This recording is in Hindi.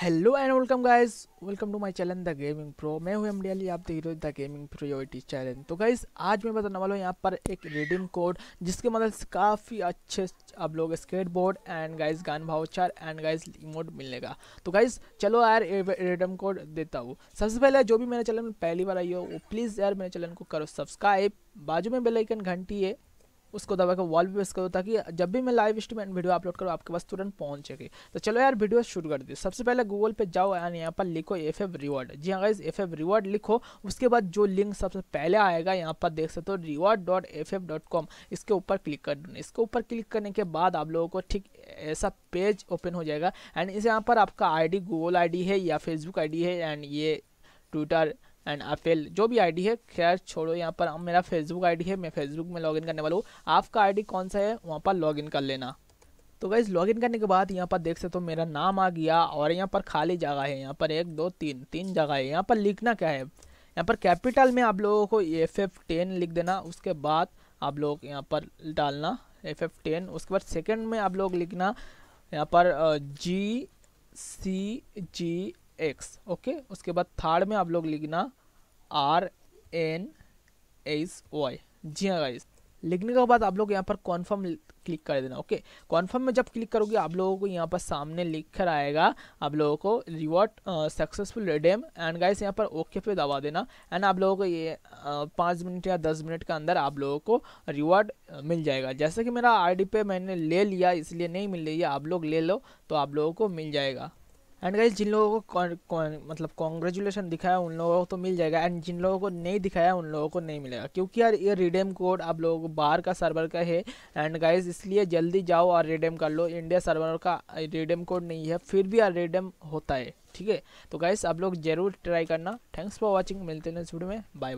hello and welcome guys welcome to my channel the gaming pro मैं हूं अली आप देख रहे हो द गेमिंग प्रो योटी चैनल तो गाइस आज मैं बताने वाला हूं यहां पर एक रिडीम कोड जिसके मदद से काफ़ी अच्छे आप लोग स्केटबोर्ड एंड गाइस गान भावचार एंड गाइस इमोट मिलेगा तो गाइस चलो यार रिडीम कोड देता हूँ सबसे पहले जो भी मेरे चैनल पहली बार आई हो वो प्लीज़ यार मेरे चैनल को करो सब्सक्राइब बाजू में बेलाइकन घंटी है उसको दबा के वॉल भी प्रेस करो ताकि जब भी मैं live stream and video upload करूँ आपके पास तुरंत पहुँच सके तो चलो यार वीडियो शूट कर दी सबसे पहले गूगल पे जाओ एंड यहाँ पर लिखो एफ एफ रिवॉर्ड जी हाँ एफ एफ रिवॉर्ड लिखो उसके बाद जो लिंक सबसे पहले आएगा यहाँ पर देख सकते हो reward dot F F dot com इसके ऊपर क्लिक कर देना इसके ऊपर क्लिक करने के बाद आप लोगों को ठीक ऐसा पेज ओपन हो जाएगा एंड इस यहाँ पर आपका आई डी गूगल डी है या फेसबुक डी है एंड ये ट्विटर एंड अपेल जो भी आईडी है खैर छोड़ो यहाँ पर अब मेरा फेसबुक आईडी है मैं फेसबुक में लॉगिन करने वाला हूँ आपका आईडी कौन सा है वहाँ पर लॉगिन कर लेना तो वैस लॉगिन करने के बाद यहाँ पर देख सकते हो तो मेरा नाम आ गया और यहाँ पर खाली जगह है यहाँ पर एक दो तीन तीन जगह है यहाँ पर लिखना क्या है यहाँ पर कैपिटल में आप लोगों को एफ एफ टेन लिख देना उसके बाद आप लोग यहाँ पर डालना एफ एफ टेन उसके बाद सेकेंड में आप लोग लिखना यहाँ पर जी सी जी एक्स ओके उसके बाद थर्ड में आप लोग लिखना R N S Y G हाँ गाइस लिखने के बाद आप लोग यहाँ पर कॉन्फर्म क्लिक कर देना ओके कॉन्फर्म में जब क्लिक करोगे आप लोगों को यहाँ पर सामने लिख कर आएगा आप लोगों को reward successful redeem and guys यहाँ पर ओके पे दबा देना एंड आप लोगों को ये uh, पाँच मिनट या दस मिनट के अंदर आप लोगों को रिवॉर्ड uh, मिल जाएगा जैसे कि मेरा आईडी पे मैंने ले लिया इसलिए नहीं मिल रही है आप लोग ले लो तो आप लोगों को मिल जाएगा एंड गाइज जिन लोगों को मतलब कॉन्ग्रेचुलेसन दिखाया उन लोगों को तो मिल जाएगा एंड जिन लोगों को नहीं दिखाया उन लोगों को नहीं मिलेगा क्योंकि यार ये रिडेम कोड आप लोगों को बाहर का सर्वर का है एंड गाइज इसलिए जल्दी जाओ और रिडेम कर लो इंडिया सर्वर का रिडेम कोड नहीं है फिर भी यार रिडेम होता है ठीक है तो गाइज आप लोग जरूर ट्राई करना थैंक्स फॉर वॉचिंग मिलते हैं इस वीडियो में बाय